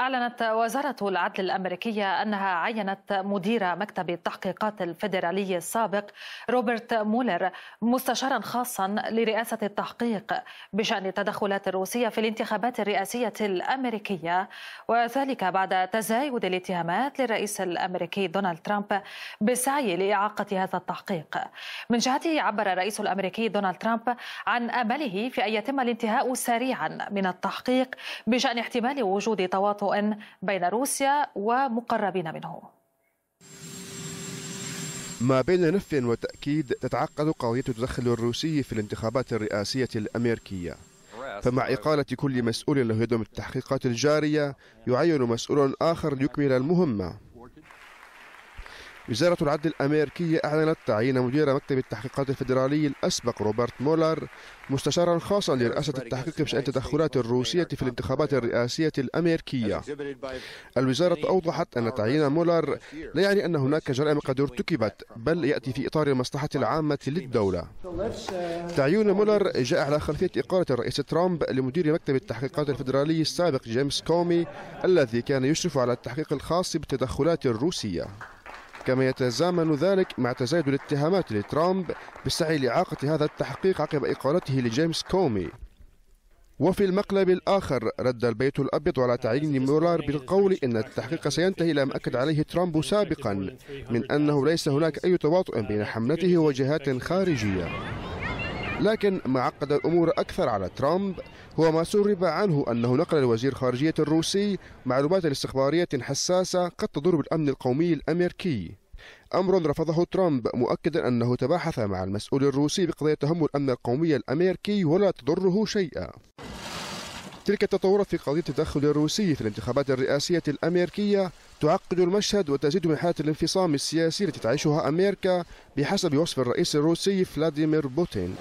أعلنت وزارة العدل الأمريكية أنها عينت مدير مكتب التحقيقات الفيدرالي السابق روبرت مولر مستشارا خاصا لرئاسة التحقيق بشأن التدخلات الروسية في الانتخابات الرئاسية الأمريكية وذلك بعد تزايد الاتهامات للرئيس الأمريكي دونالد ترامب بالسعي لإعاقة هذا التحقيق من جهته عبر الرئيس الأمريكي دونالد ترامب عن أمله في أن يتم الانتهاء سريعا من التحقيق بشأن احتمال وجود تواطؤ تنوء بين روسيا ومقربين منه ما بين نف وتأكيد تتعقد قضية التدخل الروسي في الانتخابات الرئاسية الأمريكية فمع إقالة كل مسؤول له يدعم التحقيقات الجارية يعين مسؤول آخر ليكمل المهمة وزارة العدل الأمريكية أعلنت تعيين مدير مكتب التحقيقات الفيدرالي الأسبق روبرت مولر مستشارا خاصا لرئاسة التحقيق بشأن التدخلات الروسية في الانتخابات الرئاسية الأمريكية الوزارة أوضحت أن تعيين مولر لا يعني أن هناك جرائم قد ارتكبت بل يأتي في إطار المصلحة العامة للدولة تعيين مولر جاء على خلفية إقالة الرئيس ترامب لمدير مكتب التحقيقات الفيدرالي السابق جيمس كومي الذي كان يشرف على التحقيق الخاص بالتدخلات الروسية كما يتزامن ذلك مع تزايد الاتهامات لترامب بسعي لإعاقة هذا التحقيق عقب إقالته لجيمس كومي وفي المقلب الآخر رد البيت الأبيض على تعيين مولار بالقول إن التحقيق سينتهي لما أكد عليه ترامب سابقا من أنه ليس هناك أي تواطؤ بين حملته وجهات خارجية لكن ما عقد الأمور أكثر على ترامب هو ما سرب عنه أنه نقل لوزير خارجية الروسي معلومات استخبارية حساسة قد تضر بالأمن القومي الأمريكي أمر رفضه ترامب مؤكدا أنه تباحث مع المسؤول الروسي بقضية تهم الأمن القومي الأمريكي ولا تضره شيئا تلك التطورات في قضية التدخل الروسي في الانتخابات الرئاسية الأمريكية تعقد المشهد وتزيد من حالة الانفصام السياسي التي تعيشها أمريكا بحسب وصف الرئيس الروسي فلاديمير بوتين